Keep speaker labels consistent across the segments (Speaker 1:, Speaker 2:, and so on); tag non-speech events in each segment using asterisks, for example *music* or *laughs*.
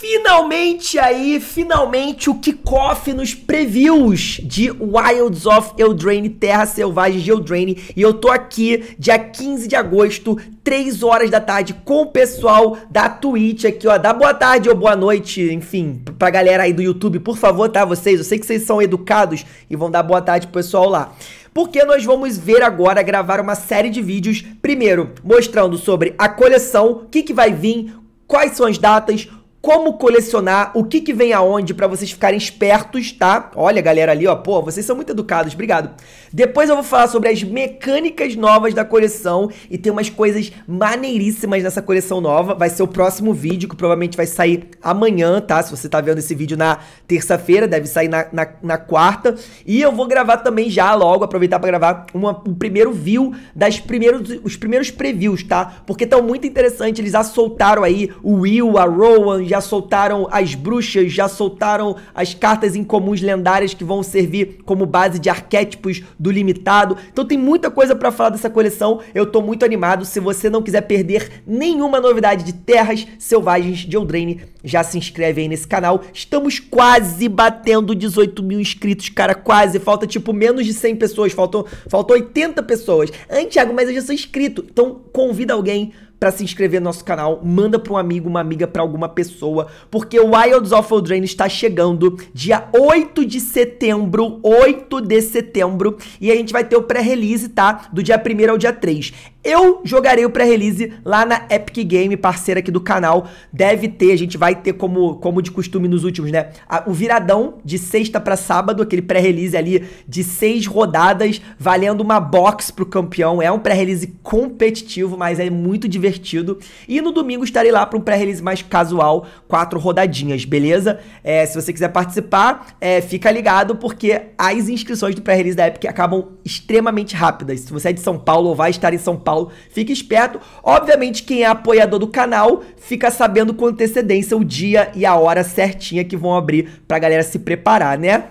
Speaker 1: finalmente aí, finalmente o kickoff nos previews de Wilds of Eldraine, Terra Selvagem de Eldraine. E eu tô aqui dia 15 de agosto, 3 horas da tarde, com o pessoal da Twitch aqui, ó. Dá boa tarde ou boa noite, enfim, pra galera aí do YouTube, por favor, tá? Vocês, eu sei que vocês são educados e vão dar boa tarde pro pessoal lá porque nós vamos ver agora gravar uma série de vídeos, primeiro mostrando sobre a coleção, o que, que vai vir, quais são as datas, como colecionar, o que que vem aonde para vocês ficarem espertos, tá? Olha, galera ali, ó, pô, vocês são muito educados, obrigado. Depois eu vou falar sobre as mecânicas novas da coleção e tem umas coisas maneiríssimas nessa coleção nova. Vai ser o próximo vídeo que provavelmente vai sair amanhã, tá? Se você tá vendo esse vídeo na terça-feira, deve sair na, na, na, quarta. E eu vou gravar também já logo, aproveitar para gravar uma, um primeiro view das primeiros, os primeiros previews, tá? Porque estão muito interessantes, eles já soltaram aí o Will, a Rowan, já soltaram as bruxas, já soltaram as cartas incomuns lendárias que vão servir como base de arquétipos do limitado. Então tem muita coisa para falar dessa coleção. Eu tô muito animado. Se você não quiser perder nenhuma novidade de Terras Selvagens de Eldraine, já se inscreve aí nesse canal. Estamos quase batendo 18 mil inscritos, cara, quase. Falta tipo menos de 100 pessoas, faltou, faltou 80 pessoas. Ah, Tiago mas eu já sou inscrito. Então convida alguém para se inscrever no nosso canal, manda para um amigo, uma amiga, para alguma pessoa, porque o Wilds of Eldraine está chegando dia 8 de setembro, 8 de setembro, e a gente vai ter o pré-release, tá? Do dia 1 ao dia 3. Eu jogarei o pré-release lá na Epic Game, parceira aqui do canal. Deve ter, a gente vai ter como, como de costume nos últimos, né? o viradão de sexta para sábado, aquele pré-release ali de seis rodadas, valendo uma box pro campeão. É um pré-release competitivo, mas é muito divertido. E no domingo estarei lá para um pré-release mais casual, quatro rodadinhas, beleza? É, se você quiser participar, é, fica ligado, porque as inscrições do pré-release da Epic acabam extremamente rápidas. Se você é de São Paulo ou vai estar em São Paulo, Paulo. Fique esperto. Obviamente, quem é apoiador do canal fica sabendo com antecedência o dia e a hora certinha que vão abrir pra galera se preparar, né?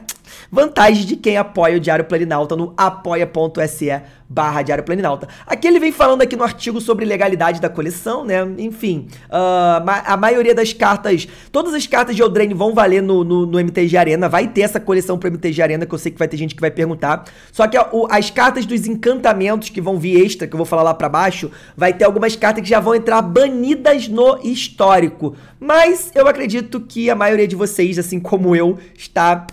Speaker 1: Vantagem de quem apoia o Diário Planinalta no apoia.se barra Diário Planinalta. Aqui ele vem falando aqui no artigo sobre legalidade da coleção, né? Enfim, uh, a maioria das cartas, todas as cartas de Eldraine vão valer no, no, no, MTG Arena, vai ter essa coleção pro MTG Arena, que eu sei que vai ter gente que vai perguntar. Só que o, as cartas dos encantamentos que vão vir extra, que eu vou falar lá pra baixo, vai ter algumas cartas que já vão entrar banidas no histórico. Mas eu acredito que a maioria de vocês, assim como eu, está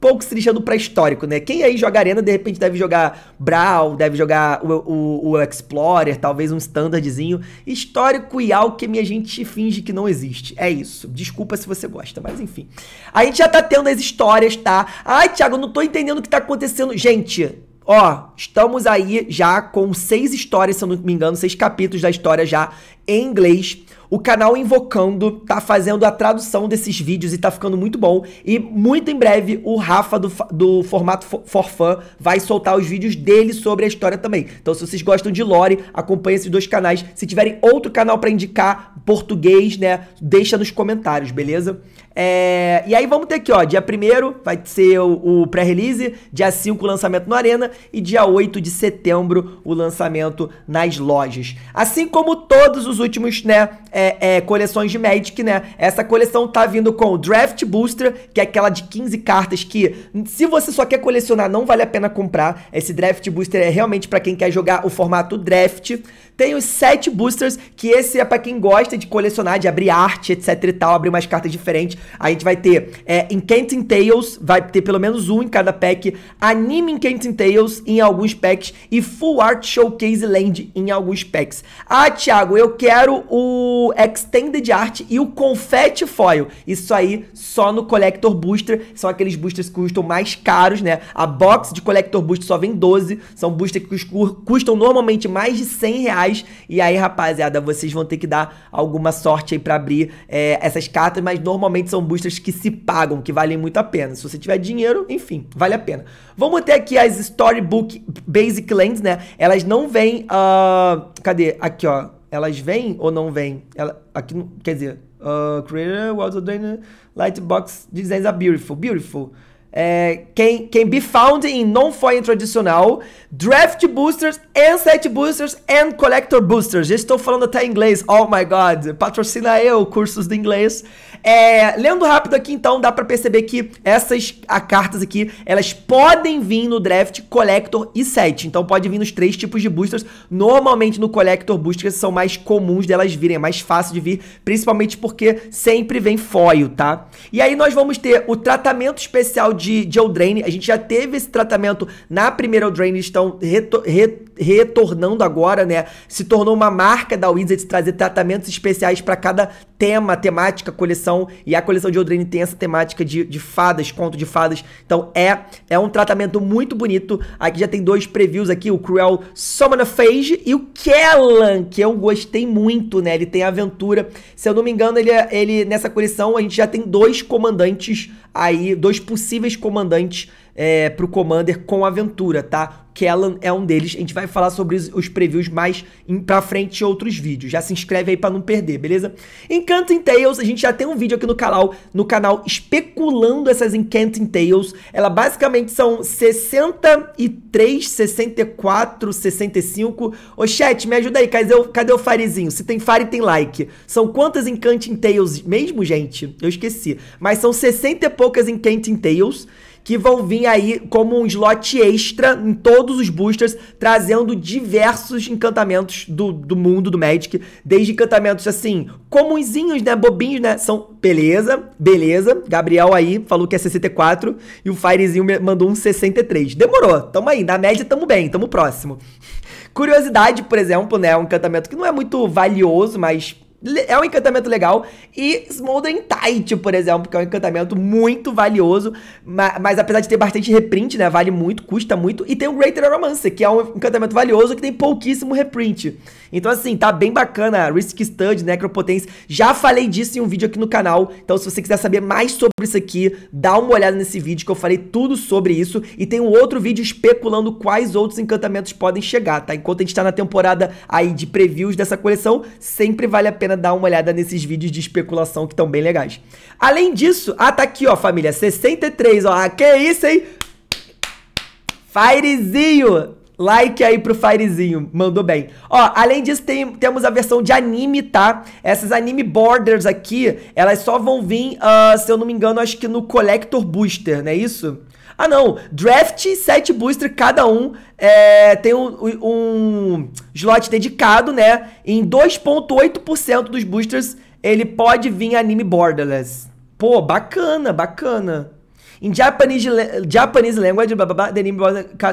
Speaker 1: pouco se lixando pra histórico, né? Quem aí joga Arena, de repente deve jogar Brawl, deve jogar o, o, o Explorer, talvez um standardzinho. Histórico e Alchemy a gente finge que não existe. É isso. Desculpa se você gosta, mas enfim. A gente já tá tendo as histórias, tá? Ai, Thiago, não tô entendendo o que tá acontecendo. Gente, Ó, estamos aí já com seis histórias, se eu não me engano, seis capítulos da história já em inglês. O canal Invocando tá fazendo a tradução desses vídeos e tá ficando muito bom. E muito em breve o Rafa do, do formato Forfan vai soltar os vídeos dele sobre a história também. Então se vocês gostam de lore, acompanha esses dois canais. Se tiverem outro canal para indicar português, né, deixa nos comentários, beleza? É... E aí vamos ter aqui, ó, dia 1 vai ser o, o pré-release, dia 5 o lançamento no Arena e dia 8 de setembro o lançamento nas lojas. Assim como todos os últimos, né, é, é, é, coleções de Magic, né? Essa coleção tá vindo com o Draft Booster, que é aquela de 15 cartas que, se você só quer colecionar, não vale a pena comprar. Esse Draft Booster é realmente para quem quer jogar o formato Draft. Tem os 7 boosters, que esse é para quem gosta de colecionar, de abrir arte, etc e tal, abrir umas cartas diferentes. A gente vai ter é, Encanting Tales, vai ter pelo menos um em cada pack, Anime Encanting Tales em alguns packs e Full Art Showcase Land em alguns packs. Ah, Thiago, eu quero o o Extended Art e o Confetti Foil. Isso aí só no Collector Booster, são aqueles boosters que custam mais caros, né? A box de Collector Booster só vem 12, são boosters que custam normalmente mais de 100 reais. E aí, rapaziada, vocês vão ter que dar alguma sorte aí pra abrir é, essas cartas, mas normalmente são boosters que se pagam, que valem muito a pena. Se você tiver dinheiro, enfim, vale a pena. Vamos ter aqui as Storybook Basic Lands, né? Elas não vêm... Uh, cadê? Aqui, ó elas vêm ou não vêm? Ela, aqui, quer dizer, uh, Creator, World of Lightbox Designs are beautiful. Beautiful é, can, can be found in non-foil tradicional, draft boosters, and set boosters and collector boosters. Já estou falando até inglês. Oh my god, patrocina eu cursos de inglês. É, lendo rápido aqui então, dá para perceber que essas a, cartas aqui, elas podem vir no draft collector e set. Então pode vir nos três tipos de boosters. Normalmente no collector boosters são mais comuns delas virem, é mais fácil de vir, principalmente porque sempre vem foil, tá? E aí nós vamos ter o tratamento especial de, de Eldraine. A gente já teve esse tratamento na primeira Eldraine, estão re, retornando agora, né? Se tornou uma marca da Wizards trazer tratamentos especiais para cada tema, temática, coleção. E a coleção de Eldraine tem essa temática de, de fadas, conto de fadas. Então é, é um tratamento muito bonito. Aqui já tem dois previews aqui, o Cruel Summon Phage e o Kellan, que eu gostei muito, né? Ele tem aventura. Se eu não me engano, ele, é, ele nessa coleção a gente já tem dois comandantes aí, dois possíveis comandantes é, pro Commander com aventura, tá? Kellan é um deles. A gente vai falar sobre os previews mais em, pra frente em outros vídeos. Já se inscreve aí para não perder, beleza? Encanting Tales, a gente já tem um vídeo aqui no canal, no canal especulando essas Encanting Tales. Ela basicamente são 63, 64, 65. Ô chat, me ajuda aí, cadê o, cadê o farezinho? Se tem fare, tem like. São quantas Encanting Tales mesmo, gente? Eu esqueci. Mas são 60 e poucas Encanting Tales que vão vir aí como um slot extra em todos os boosters, trazendo diversos encantamentos do, do mundo do Magic, desde encantamentos assim, comunzinhos, né, bobinhos, né, são beleza, beleza. Gabriel aí falou que é 64 e o Firezinho mandou um 63. Demorou. Tamo aí, na média tamo bem, tamo próximo. *laughs* Curiosidade, por exemplo, né, um encantamento que não é muito valioso, mas é um encantamento legal. E Smoldering Tight, por exemplo, que é um encantamento muito valioso, mas, mas, apesar de ter bastante reprint, né, vale muito, custa muito. E tem o Greater Romance, que é um encantamento valioso que tem pouquíssimo reprint. Então, assim, tá bem bacana. Risk Stud, Necropotence. Já falei disso em um vídeo aqui no canal. Então, se você quiser saber mais sobre isso aqui, dá uma olhada nesse vídeo que eu falei tudo sobre isso. E tem um outro vídeo especulando quais outros encantamentos podem chegar, tá? Enquanto a gente tá na temporada aí de previews dessa coleção, sempre vale a pena pena dar uma olhada nesses vídeos de especulação que estão bem legais. Além disso, ah, tá aqui, ó, família, 63, ó, que que isso, hein? Firezinho! Like aí pro Firezinho, mandou bem. Ó, além disso, tem, temos a versão de anime, tá? Essas anime borders aqui, elas só vão vir, uh, se eu não me engano, acho que no Collector Booster, não é isso? Ah, não. Draft, 7 booster, cada um é, tem um, um slot dedicado, né? Em 2,8% dos boosters, ele pode vir anime borderless. Pô, bacana, bacana. In Japanese, Japanese language, blá, blá, blá, the anime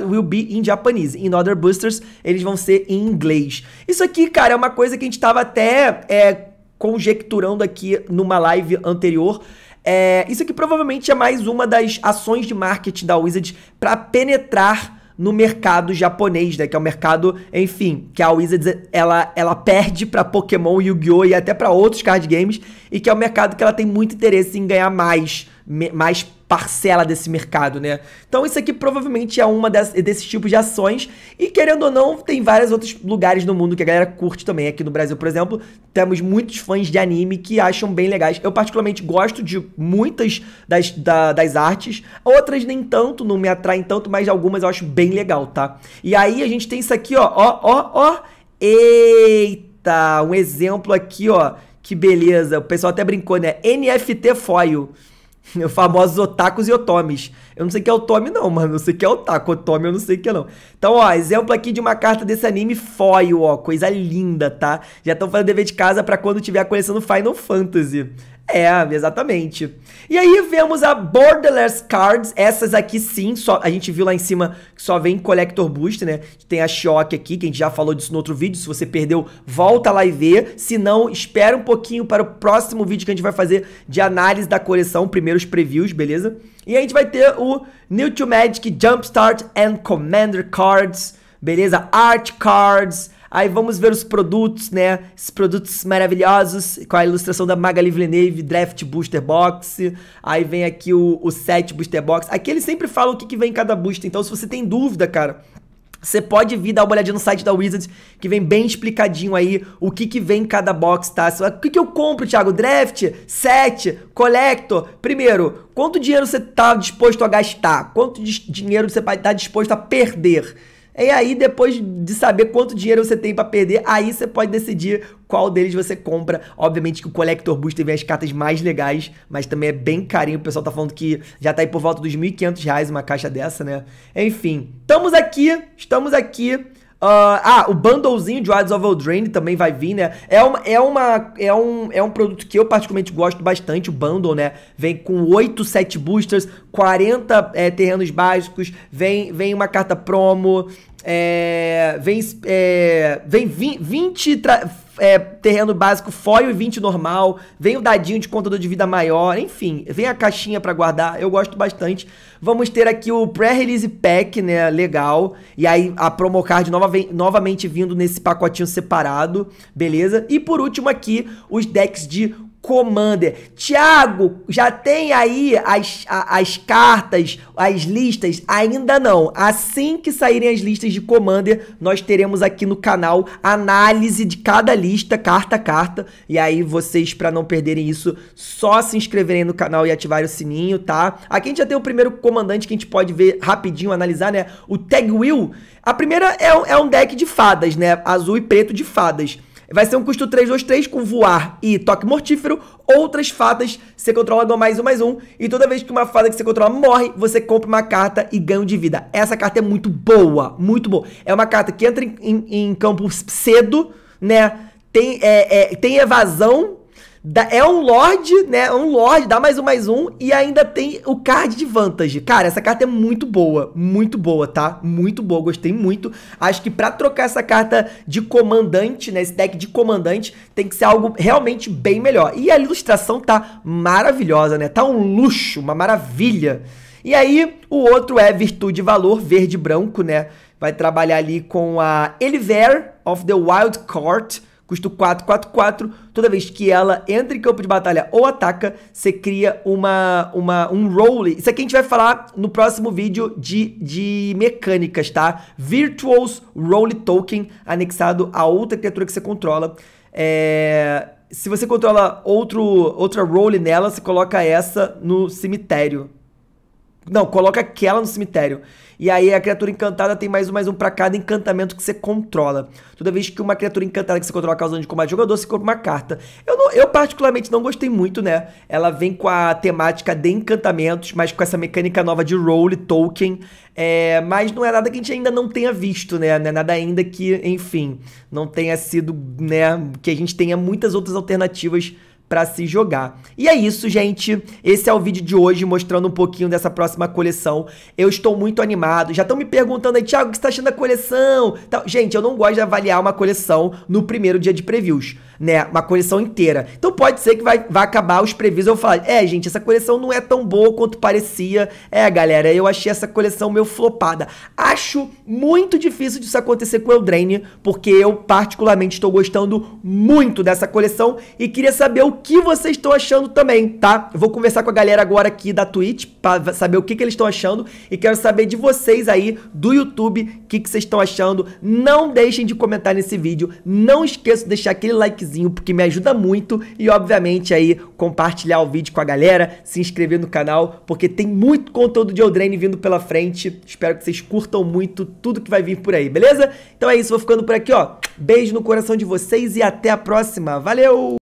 Speaker 1: will be in Japanese. In other boosters, eles vão ser em inglês. Isso aqui, cara, é uma coisa que a gente tava até é, conjecturando aqui numa live anterior. É, isso aqui provavelmente é mais uma das ações de marketing da Wizards para penetrar no mercado japonês, né? Que é o um mercado, enfim, que a Wizards ela, ela perde para Pokémon, Yu-Gi-Oh! e até para outros card games, e que é o um mercado que ela tem muito interesse em ganhar mais, mais parcela desse mercado, né? Então isso aqui provavelmente é uma desses tipos de ações e querendo ou não, tem vários outros lugares no mundo que a galera curte também. Aqui no Brasil, por exemplo, temos muitos fãs de anime que acham bem legais. Eu particularmente gosto de muitas das, da, das artes, outras nem tanto, não me atraem tanto, mas algumas eu acho bem legal, tá? E aí a gente tem isso aqui, ó, ó, ó, ó. Eita, um exemplo aqui, ó. Que beleza. O pessoal até brincou, né? NFT foil. *laughs* Os famosos otakus e otomis. Eu não sei o que é Tome não, mano. Eu sei que é otaku. Tome eu não sei o que é não. Então, ó, exemplo aqui de uma carta desse anime foil, ó. Coisa linda, tá? Já estão fazendo dever de casa para quando tiver a coleção do Final Fantasy. É, exatamente. E aí vemos a Borderless Cards, essas aqui sim, só, a gente viu lá em cima que só vem Collector Boost, né? Tem a Shock aqui, que a gente já falou disso no outro vídeo, se você perdeu, volta lá e vê. Se não, espera um pouquinho para o próximo vídeo que a gente vai fazer de análise da coleção, primeiros previews, beleza? E a gente vai ter o New to Magic Jumpstart and Commander Cards, beleza? Art Cards, Aí vamos ver os produtos, né? Esses produtos maravilhosos com a ilustração da Magali Villeneuve, Draft Booster Box. Aí vem aqui o, o Set Booster Box. Aqui eles sempre falam o que, que vem em cada booster. Então, se você tem dúvida, cara, você pode vir dar uma olhadinha no site da Wizards, que vem bem explicadinho aí o que, que vem em cada box, tá? O que, que eu compro, Thiago? Draft, set, collector. Primeiro, quanto dinheiro você tá disposto a gastar? Quanto dinheiro você vai estar tá disposto a perder? E aí, depois de saber quanto dinheiro você tem para perder, aí você pode decidir qual deles você compra. Obviamente que o Collector Booster vem as cartas mais legais, mas também é bem carinho. O pessoal tá falando que já tá aí por volta dos R$ 1.500 uma caixa dessa, né? Enfim, estamos aqui, estamos aqui. Uh, ah, o bundlezinho de Wilds of Eldraine também vai vir, né? É, uma, é, uma, é, um, é um produto que eu particularmente gosto bastante, o bundle, né? Vem com 8 set boosters, 40 é, eh, terrenos básicos, vem, vem uma carta promo, é, vem é, vem 20 é, terreno básico foil e 20 normal, vem o dadinho de contador de vida maior, enfim, vem a caixinha para guardar, eu gosto bastante. Vamos ter aqui o pré-release pack, né, legal, e aí a promo card nova, vem, novamente vindo nesse pacotinho separado, beleza? E por último aqui, os decks de Commander. Tiago, já tem aí as, as cartas, as listas? Ainda não. Assim que saírem as listas de Commander, nós teremos aqui no canal análise de cada lista, carta a carta. E aí vocês, para não perderem isso, só se inscreverem no canal e ativarem o sininho, tá? Aqui a gente já tem o primeiro comandante que a gente pode ver rapidinho, analisar, né? O Tag Will. A primeira é, é um deck de fadas, né? Azul e preto de fadas. Vai ser um custo 3, 2, 3 com voar e toque mortífero. Outras fadas você controla mais um, mais um. E toda vez que uma fada que você controla morre, você compra uma carta e ganha um de vida. Essa carta é muito boa, muito boa. É uma carta que entra em, em, em campo cedo, né? Tem, é, é, tem evasão, é um Lorde, né? É um Lorde, dá mais um, mais um. E ainda tem o card de Vantage. Cara, essa carta é muito boa. Muito boa, tá? Muito boa, gostei muito. Acho que pra trocar essa carta de comandante, né? Esse deck de comandante, tem que ser algo realmente bem melhor. E a ilustração tá maravilhosa, né? Tá um luxo, uma maravilha. E aí, o outro é Virtude e Valor, verde e branco, né? Vai trabalhar ali com a Elver of the Wild Court custo 4, 4, 4. Toda vez que ela entra em campo de batalha ou ataca, você cria uma, uma, um role. Isso aqui a gente vai falar no próximo vídeo de, de mecânicas, tá? Virtuals Role Token anexado a outra criatura que você controla. É... Se você controla outro, outra role nela, você coloca essa no cemitério, não, coloca aquela no cemitério. E aí a criatura encantada tem mais um mais um pra cada encantamento que você controla. Toda vez que uma criatura encantada que você controla causando de combate jogador, você compra uma carta. Eu, não, eu particularmente não gostei muito, né? Ela vem com a temática de encantamentos, mas com essa mecânica nova de role, token. É, mas não é nada que a gente ainda não tenha visto, né? Não é nada ainda que, enfim, não tenha sido, né? Que a gente tenha muitas outras alternativas para se jogar. E é isso, gente. Esse é o vídeo de hoje mostrando um pouquinho dessa próxima coleção. Eu estou muito animado. Já estão me perguntando aí, Thiago, o que você está achando da coleção? Então, gente, eu não gosto de avaliar uma coleção no primeiro dia de previews né? Uma coleção inteira. Então pode ser que vai, vai acabar os previsos. Eu vou falar, é, gente, essa coleção não é tão boa quanto parecia. É, galera, eu achei essa coleção meio flopada. Acho muito difícil disso acontecer com o Eldraine, porque eu particularmente estou gostando muito dessa coleção e queria saber o que vocês estão achando também, tá? Eu vou conversar com a galera agora aqui da Twitch para saber o que, que eles estão achando e quero saber de vocês aí do YouTube o que, que vocês estão achando. Não deixem de comentar nesse vídeo, não esqueçam de deixar aquele likezinho likezinho, porque me ajuda muito. E, obviamente, aí compartilhar o vídeo com a galera, se inscrever no canal, porque tem muito conteúdo de Eldraine vindo pela frente. Espero que vocês curtam muito tudo que vai vir por aí, beleza? Então é isso, vou ficando por aqui, ó. Beijo no coração de vocês e até a próxima. Valeu!